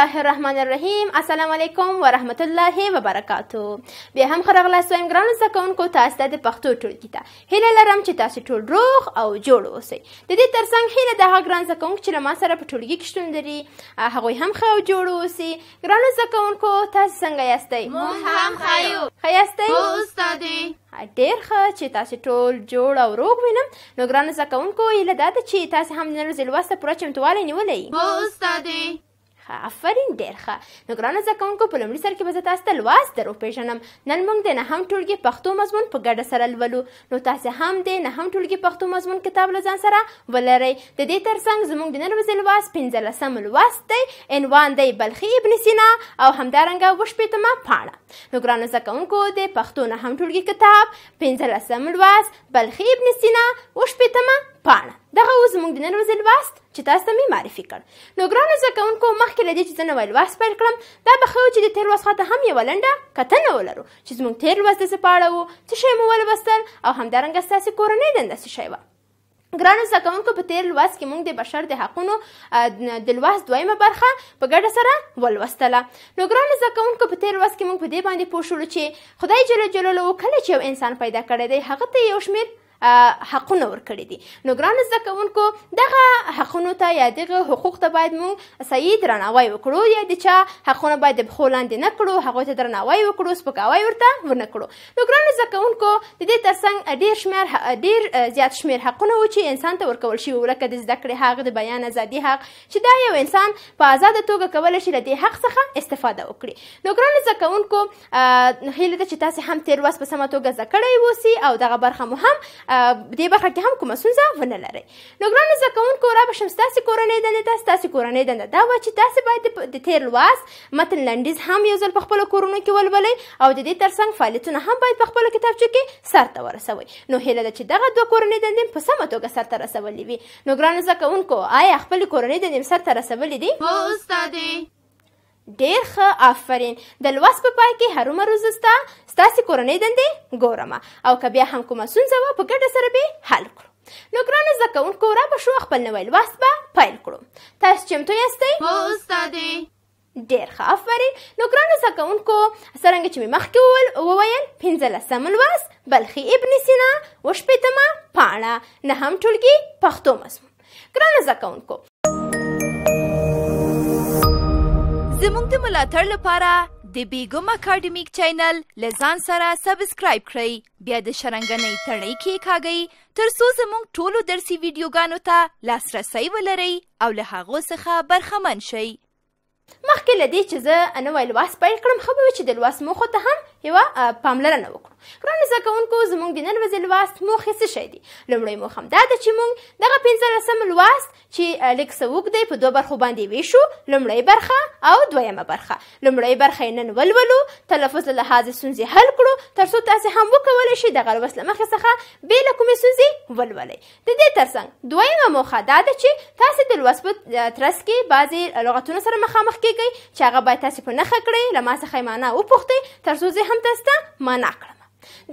الله الرحمن الرحیم السلام علیکم ورحمت الله وبرکاتو بیا هم خره غلاست ویم ګران زده کوونکو تاسو ته د پښتو ټولګي ته هیله لرم چې تاسو ټول روغ او جوړ اوسئ د دې ترڅنګ هیله د هغه ګران زده کوونکو چې له ما سره په ټولګي کې شتون لري هغوی هم ښه او جوړ اوسي ګران زده کوونکو تاسو څنګه یاستئ موږ هم ښه یو ښه یاستئ هو استادې ډېر ښه چې تاسو ټول جوړ او روغ وینم نو ګران زده کوونکو هیله دا ده چې تاسو هم نن ورځ لوسته پوره چمتووالی نیولی هو استادې ښه آفرین ډېر ښه نو ګرانو زده کوونکو په لومړي سر کې به زه تاسو ته لوست در وپېژنم نن موږ د نهم ټولګي پښتو مضمون په ګډه سره لولو نو تاسې هم د نهم ټولګي پښتو مضمون کتاب له ځان سره ولرئ د دې تر څنګ زموږ د نن ورځې لوست پنځلسم لوست دی عنوان دی بلخي ابن سینا او همدارنګه اووه شپېتمه پاڼه نو ګرانو زده کوونکو د پښتو نهم ټولګي کتاب پنځلسم لوست بلخي ابن سینا اووه شپېتمه پاڼه دغه اوس زموږ د نن ورځې لوست چې تاسو ته مې معرفي کړ نو ګرانو زده کوونکو مخکې له دې چې زه نوی لوست پیل کړم دا به ښه چې د تېر لوست خواته هم یوه لنډه کتنه ولرو چې زموږ تېر لوست د څه په اړه و څه شی مو ولوستل او همدارنګه ستاسې کورنۍ دنده څه شی وه ګرانو زده کوونکو په تیر لوست کې موږ د بشر د حقونو د لوست دویمه برخه په ګډه سره ولوستله نو ګرانو زده کوونکو په تیر لوست کې موږ په دې باندې پوه شولو چې خدای جل جلاله کله چې یو انسان پیدا کړی دی هغه ته یو شمېر حقونه ورکړي دي نو ګران زده کوونکو دغه حقونو ته یا دغه حقوق ته باید موږ صحیح درناوی وکړو یا د چا حقونه باید په خولاندې نه کړو هغه ته درناوی وکړو سپکاوی ورته ونه کړو نو ګران زده کوونکو د دې ترڅنګ ډیر شمیر ډیر زیات شمیر حقونه و چې انسان ته ورکول شي ولکه د زده کړې حق د بیان ازادي حق چې دا یو انسان په آزاد توګه کولای شي له دې حق څخه استفاده وکړي نو ګران زده کوونکو هیله ده چې تاسو هم تیر وس په سمه توګه زده کړی وسی او دغه برخه مو هم په دې برخه کې هم کومه ستونزه ونه لرئ نو ګرانو زده کوونکو را به شم ستاسې کورنۍ دنده ده ستاسې کورنۍ دنده دا وه چې تاسې باید د تېر لوست متن لنډیز هم یو ځل په خپلو کورونو کې ولولئ او د دې ترڅنګ فعالیتونه هم باید په خپلو کتابچو کې سرته ورسوئ نو هیله ده چې دغه دوه کورنۍ دندې په سمه توګه سرته رسولې وي نو ګرانو زده کوونکو آیا خپلې کورنۍ دندې سرته رسولې دي هو استادې ډیر ښه آفرین د لوست په پای کې هرومرو زه ستا ستاسې کورنۍ دندې ګورم او که بیا هم کومه ستونزه وه په ګډه سره به حل کړو نو ګرانو زده کوونکو را به شو خپل نوی لوست به پیل کړو تاسو چمتو یاستئ هو استادې ډیر ښه آفرین نو ګرانو زده کوونکو څرنګه چې مې مخکې وویل وویل پنځلسم لوست بلخي ابن سینا اوه شپېتمه پاڼه نهم ټولګي پښتو مضمون ګرانو زده کوونکو زموږ د ملاتړ لپاره د بیګم اکیډمیک چینل لزان سره سبسکرایب کړئ بیا د شرنګنۍ تڼۍ کې کاږئ ترڅو زموږ ټولو درسي ویډیوګانو ته لاسرسي ولرئ او له هغو څخه برخمن شئ مخکې له دې چې زه نوی لواس پیل کړم ښه به چې د لواس موخو ته هم یوه پاملرنه وکړو ګران زده کوونکو زموږ د نن ورځې لوست موخې څه شی دي لومړی موخه همدا ده چې موږ دغه پنځلسم لوست چې لیک سوق دی په دوه برخو باندې ویشو لومړی برخه او دویمه برخه لومړی برخه نن ولولو تلفظ له لحاظ ستونزې حل کړو ترڅو تاسو هم وکولی شئ دغه لوست له مخې څخه بې له کومې ستونزې ولولئ د دې ترڅنګ دویمه موخه دا ده چې تاسو د لوست په ترڅ کې بعضې لغتونو سره مخامخ کیږئ چې هغه باید تاسو په نښه کړئ له ما څخه یې معنا وپوښتئ تر څو زه هم تاسو ته معنا کړم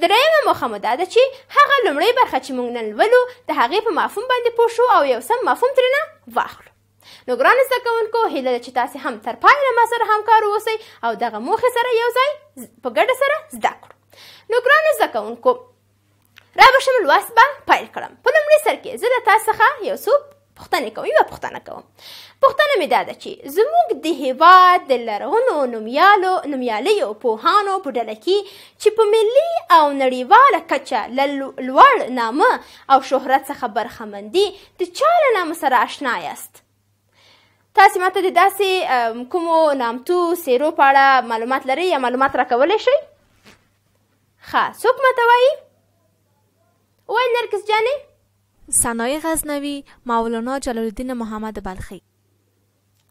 درېیمه موخه مو دا ده چې هغه لومړۍ برخه چې موږ نن لولو د هغې په مفهوم باندې پوه شو او یو سم مفهوم ترېنه واخلو نو ګران زده کوونکو هیله ده چې تاسې هم تر پایه ما سره همکار اوسئ او دغه موخې سره یو ځای په ګډه سره زده کړو نو ګران زده کوونکو را به شم لوست به پیل کړم په لومړي سر کې زه له تاسو څخه یو څو پوښتنه کوم یو پوښتنه کوم پوښتنه مې دا ده چې زموږ د هیواد د لرغونو نومیالو نومیالیو پوهانو په ډله کې چې په ملي او نړیواله کچه له لوړ نامه او شهرت څخه برخمن دي د چا له نامه سره اشنا یاست تاسې ماته د داسې کومو نامتو سیرو په اړه معلومات لرئ یا معلومات راکولی شئ ښه څوک ماته وایي وایي نرګس جانې سنای غزنوی مولانا جلال الدین محمد بلخی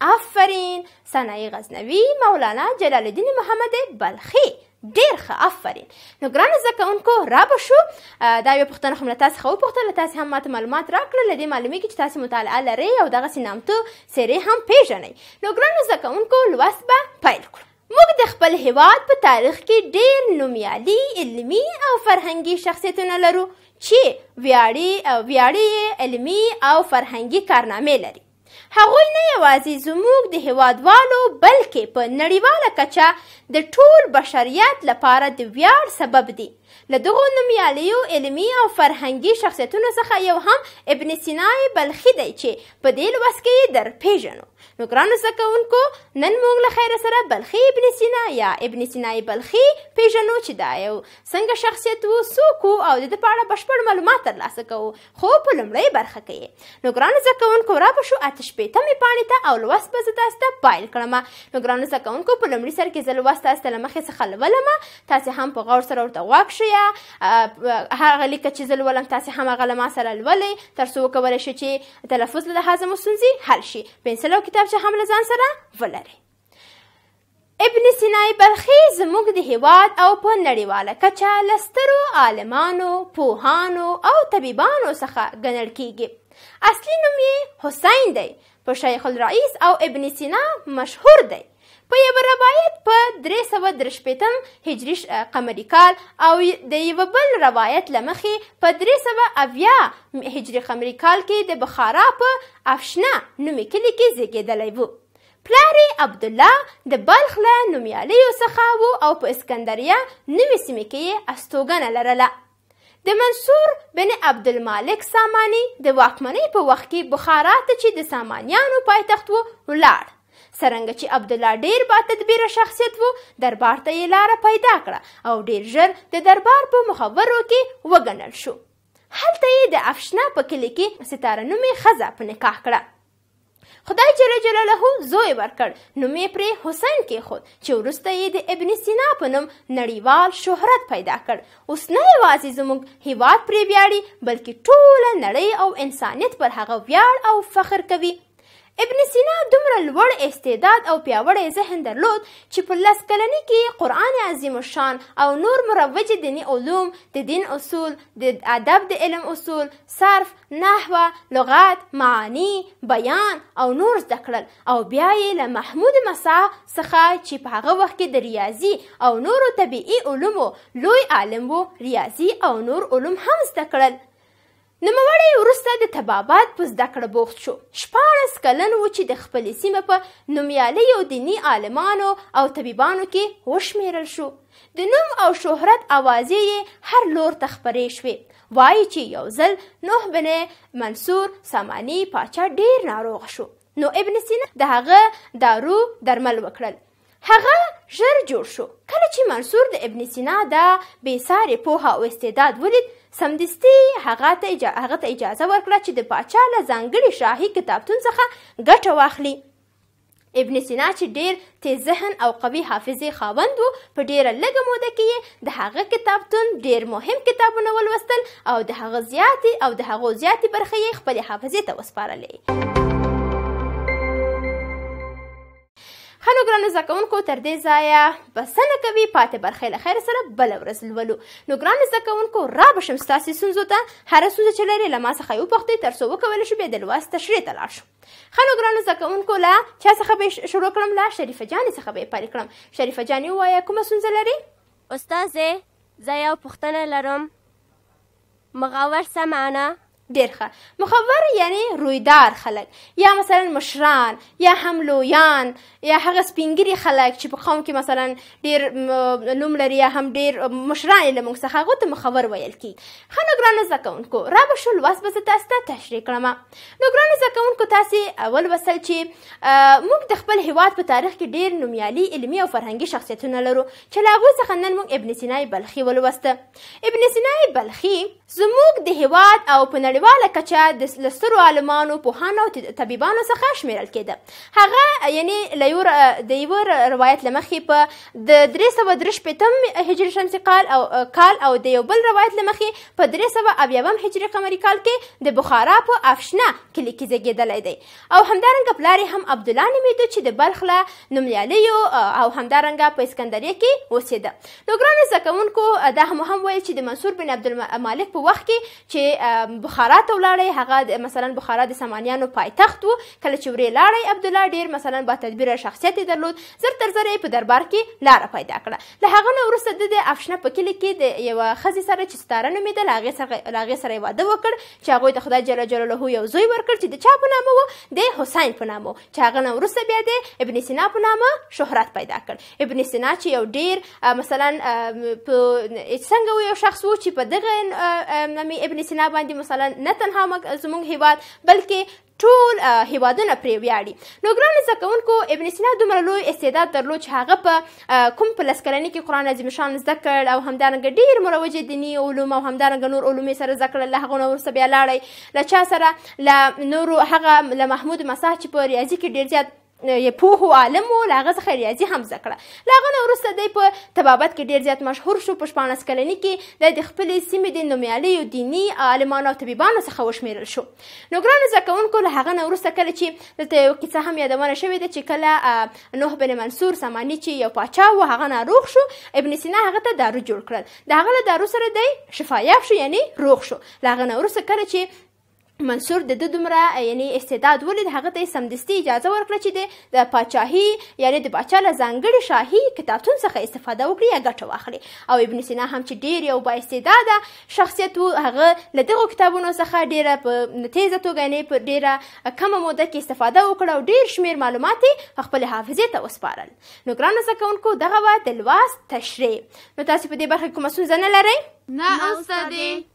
افرین سنای غزنوی مولانا جلال الدین محمد بلخی ډیر ښه افرین نو ګران زده کوونکو را به شو دا یو پوښتنه خو له تاسو خو پوښتنه تاسو هم ماته معلومات راکړل لدې معلومي کې چې تاسو مطالعه لرئ او دغه سینامتو سری هم پیژنئ نو ګران زده کوونکو لوست به پیل کړو موږ د خپل هیواد په تاریخ کې ډېر نومیالي علمي او فرهنګي شخصیتونه لرو چې ویاړي او ویاړي علمي او فرهنګي کارنامې لري هغوی نه یوازې زموږ د هیوادوالو بلکې په نړیواله کچه د ټول بشریت لپاره د ویاړ سبب دي له دغو نومیالیو علمي او فرهنګي شخصیتونو څخه یو هم ابن سینای بلخي دی چې په دې لوست کې یې در پیژنو نو ګران زده کوونکو نن موږ له خیره سره بلخي ابن سینا یا ابن سینای بلخي پیژنو چې دا یو څنګه شخصیت وو څوک او د دې په اړه بشپړ معلومات ترلاسه کوو خو په لومړۍ برخه کې نو ګران زده کوونکو را به شو اته شپېتمې پاڼې ته او لوست به زه تاسو ته پیل کړم نو ګران زده کوونکو په لومړي سر کې زه لوست تاسو ته له مخې څخه لولمه تاسې هم په غور سره ورته غوږ شئ هغه لیکه چې زه لولم تاسې هم هغه له ما سره لولئ تر څو وکولی شئ چې تلفظ له لحاظه مو ستونزې حل شي پنسل او کتابچه هم له ځان سره ولرئ ابن سینای برخي زموږ د هیواد او په نړیواله کچه له سترو عالمانو پوهانو او طبیبانو څخه ګڼل کیږي اصلي نوم یې حسین دی په شیخ الرئیس او ابن سینا مشهور دی په یو روایت په 313 هجری قمری کال او د یو بل روایت لمخې په 370 هجری قمری کال کې د بخارا په افشنا نومي کلی کې زیږیدلی وو پلاری عبد الله د بلخ له نومیالیو څخه وو او په اسکندریه نوې سیمه کې استوګنه لرله د منصور بن عبد المالک سامانی د واکمنۍ په وخت کې بخارا ته چې د سامانیانو پایتخت وو ولاړ څرنګه چې عبدالله ډیر با تدبیره شخصیت وو دربار ته یې لاره پیدا کړه او ډیر ژر د دربار په مخبرو کې وګڼل شو هلته یې د افشنا په کلي کې ستاره نومې ښځه په نکاح کړه خدای جل جلاله زوی ورکړ نو مې پر حسین کې خود چې ورسته یې د ابن سینا په نوم نړیوال شهرت پیدا کړ اوس نه یوازې زموږ هیواد پرې ویاړي بلکې ټوله نړۍ او انسانیت پر هغه ویاړ او فخر کوي ابن سینا دومره لوړ استعداد او پیاوړی ذهن درلود چې په لس کلنۍ کې قرآن عظیم الشان او نور مروج دیني علوم د دین اصول د ادب د علم اصول صرف نحوه لغات معانی بیان او نور زده کړل او بیا یې له محمود مساح څخه چې په هغه وخت کې د ریاضي او نورو طبیعي علومو لوی عالم و ریاضي او نور علوم هم زده کړل نوموړی وروسته د طبابت په زده کړه بوخت شو شپاړس کلن و چې د خپلې سیمه په نومیالیو دیني عالمانو او طبیبانو کې وشمیرل شو د نوم او شهرت اوازې یې هر لور ته خپرې شوې وایي چې یو ځل نوح بن منصور ساماني پاچا ډیر ناروغ شو نو ابن سینا د هغه دارو درمل وکړل هغه ژر جوړ شو کله چې منصور د ابن سینا دا بې سارې پوهه او استعداد ولید سمدستي هغه ته هغه ته اجازه ورکړه چې د پاچا له ځانګړي شاهي کتابتون څخه ګټه واخلي ابن سینا چې ډیر تیز ذهن او قوي حافظه خاوند وو په ډیره لږه موده کې د هغه کتابتون ډیر مهم کتابونه ولوستل او د هغه زیاتې او د هغه زیاتې برخې خپل حافظه ته وسپارلې هلو ګرانو زده کوونکو تر دې ځایه بسنه کوي پاتې برخې له خیر سره بله ورځ لولو نو ګرانو زده کوونکو را به شم ستاسې ستونزو ته هره ستونزه چې لرئ له ما څخه یې وپوښتئ تر څو وکولی شو بیا د لوست تشریح ته لاړ شو ښه نو ګرانو زده کوونکو له چا څخه به یې شروع کړم له شریفه جانې څخه به یې پیل کړم شریفه جانې ووایه کومه ستونزه لري استاذې زه یو پوښتنه لرم مغاور څه معنا ډیر ښه مخور یعنی رویدار خلک یا مثلا مشران یا هم لویان یا هغه سپینګری خلک چې په قوم کې مثلا ډیر نوم لري یا هم ډیر مشران له موږ څخه هغه ته مخور ویل کی خنو ګرانو زکونکو را به شو لوس به تاسو ته تشریح کړم نو ګرانو زکونکو تاسو اول وسل چې موږ د خپل هیواد په تاریخ کې ډیر نومیالي علمي او فرهنګي شخصیتونه لرو چې لاغو څخه نن موږ ابن سینای بلخي ولوسته ابن سینای بلخي زموږ د هیواد او په نړیواله کچه د لسترو عالمانو پوهانو او طبيبانو څخه شمیرل کېده هغه یعنی لیور د یو روایت لمخې په د 353 هجری شمسي کال او کال او د یو بل روایت لمخې په 300 هجری قمري کال کې د بخارا په افشنه کلی کې زګېدلې دی او همدارنګ پلاری هم عبد الله نومېده چې د بلخ له نومیالیو او همدارنګه په اسکندریه کې اوسېده نو ګرانو زده کوونکو دا هم هم ویل چې د منصور بن عبد الملک په وخت کې چې بخارا بخارا ته ولاړی هغه مثلا بخارا د سامانیانو پایتخت و کله چې ورې لاړی عبدالله ډیر مثلا با تدبیره شخصیت درلود زر تر زر په دربار کې لار پیدا کړه له هغه نه وروسته د افشنه په کلی کې د یو خزي سره چې ستاره نومېده لاغه سره لاغه سره واده وکړ چې هغه د خدای جل جلاله یو زوی ورکړ چې د چا په نامه و د حسین په نامه چې هغه نه وروسته بیا د ابن سینا په نامه شهرت پیدا کړ ابن سینا چې یو ډیر مثلا په څنګه یو شخص و چې په دغه ابن سینا باندې مثلا نه تنها زموږ هیواد بلکې ټول هیوادونه پرې ویاړي نو ګرانو زده کوونکو ابن سینا دومره لوی استعداد درلود چې هغه په کوم په لس کلنۍ کې قرآن عظیم شان زده کړ او همدارنګه ډېر مروج دیني علوم او همدارنګه نور علوم یې سره زده کړل له هغو نه وروسته بیا لاړی له چا سره له نورو هغه له محمود مساح چې په ریاضي کې ډېر زیات پوه او عالم و لاغه څخه ریاضي هم زده کړه لاغه نه وروسته دی په طبابت کې ډیر زیات مشهور شو په شپاړس کلنۍ کې د د خپلې سیمې د نومیالیو دیني عالمانو او طبيبانو څخه وشمیرل شو نو ګرانو زده کوونکو له هغه نه وروسته کله چې دلته یو کیسه هم یادونه شوې ده چې کله نوح بن منصور ساماني چې یو پاچا و هغه ناروغ شو ابن سینا هغه ته دارو جوړ کړل د هغه له دارو سره دی شفایاب شو یعنی روغ شو لاغه نه وروسته کله چې منصور د دومره یعنی استعداد ولید هغه ته سمدستي اجازه ورکړه چې د پاچاهي یعنی د پاچا له ځانګړي شاهي کتابتون څخه استفاده وکړي یا ګټه واخلي او ابن سینا هم چې ډیر یو با استعداد شخصیت وو هغه له دغه کتابونو څخه ډیره په تیزه توګه یعنی په ډیره کم موده کې استفاده وکړه او ډیر شمیر معلومات خپل حافظه ته وسپارل نو ګران زکونکو دغه وا د لواس تشریح نو تاسو په دې برخه کې کومه ستونزه نه لرئ نه اوس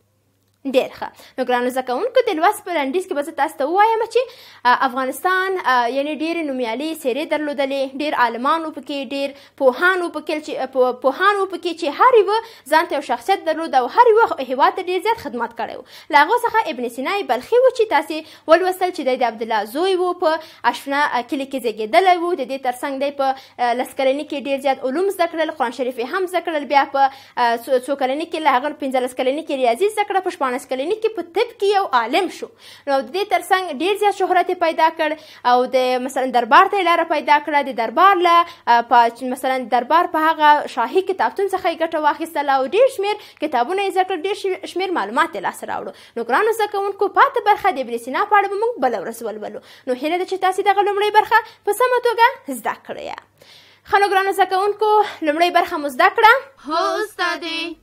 ډیر ښه نو ګرانو زده کوونکو د لوست په لنډیز کې به زه تاسو ته ووایم چې افغانستان یعنې ډېرې نومیالۍ څېرې درلودلې ډېر عالمان وو پکې ډېر پوهان وو پکې چې پوهان وو پکې چې هر یوه ځان ته یو شخصیت درلود او هر یوه هېواد ته ډېر زیات خدمات کړی و له هغو څخه ابن سینا بلخي و چې تاسې ولوستل چې دی د عبدالله زوی و په اشفنا کلي کې زیږېدلی و د دې تر څنګ دی په لس کلنۍ کې ډېر زیات علوم زده کړل قرآن شریف یې هم زده کړل بیا په څو کلنۍ کې له هغه پنځلس کلنۍ کې ریاضي زده کړه په پنځه کلنۍ کې په طب کې یو عالم شو نو د دې ترڅنګ ډیر زیات شهرت پیدا کړ او د مثلا دربار ته لاره پیدا کړه د دربار له په مثلا دربار په هغه شاهي کتابتون څخه یې ګټه واخیستله او ډیر شمیر کتابونه یې زکړ ډیر شمیر معلومات یې لاسته راوړو نو ګرانو زده کوونکو پاتې برخه د ابن سینا په اړه به موږ بله ورځ ولولو نو هیله ده چې تاسې دغه لومړۍ برخه په سمه توګه زده کړئ خلو ګرانو زده کوونکو لومړۍ برخه مو زده کړه هو استادې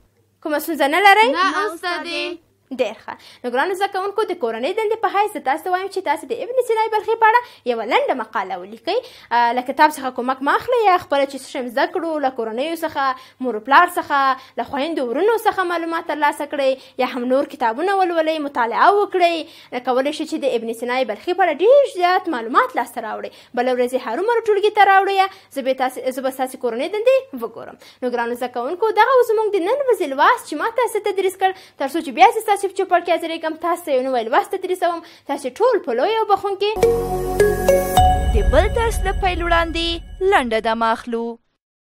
کومه ستونزه نه لرئ نه استادې ډیر ښه نو ګرانو زده کوونکو د کورنۍ دندې په حیث تاسو ته وایم چې تاسو د ابن سینا بلخي په اړه یوه لنډه مقاله ولیکئ له کتاب څخه کومک مه اخلئ یا خپله چې څه شی زده کړو له کورنیو څخه مور پلار څخه له خویندو ورونو څخه معلومات ترلاسه کړئ یا هم نور کتابونه ولولئ مطالعه وکړئ کولی شئ چې د ابن سینا بلخي په اړه ډېر زیات معلومات لاسته راوړئ بله ورځ یې هرومرو ټولګي ته راوړئ زه به ستاسې کورنۍ دندې وګورم نو ګرانو زده کوونکو دغه زموږ د نن ورځې لوست چې ما تاسو تدریس کړ تر څو چې بیا آصف چوپړ کې حاضرېږم تاسو ته یو نوی لوست تدریسوم تاسې ټول په لویه بخون کې د بل درس د پیل وړاندې لنډه دمه اخلو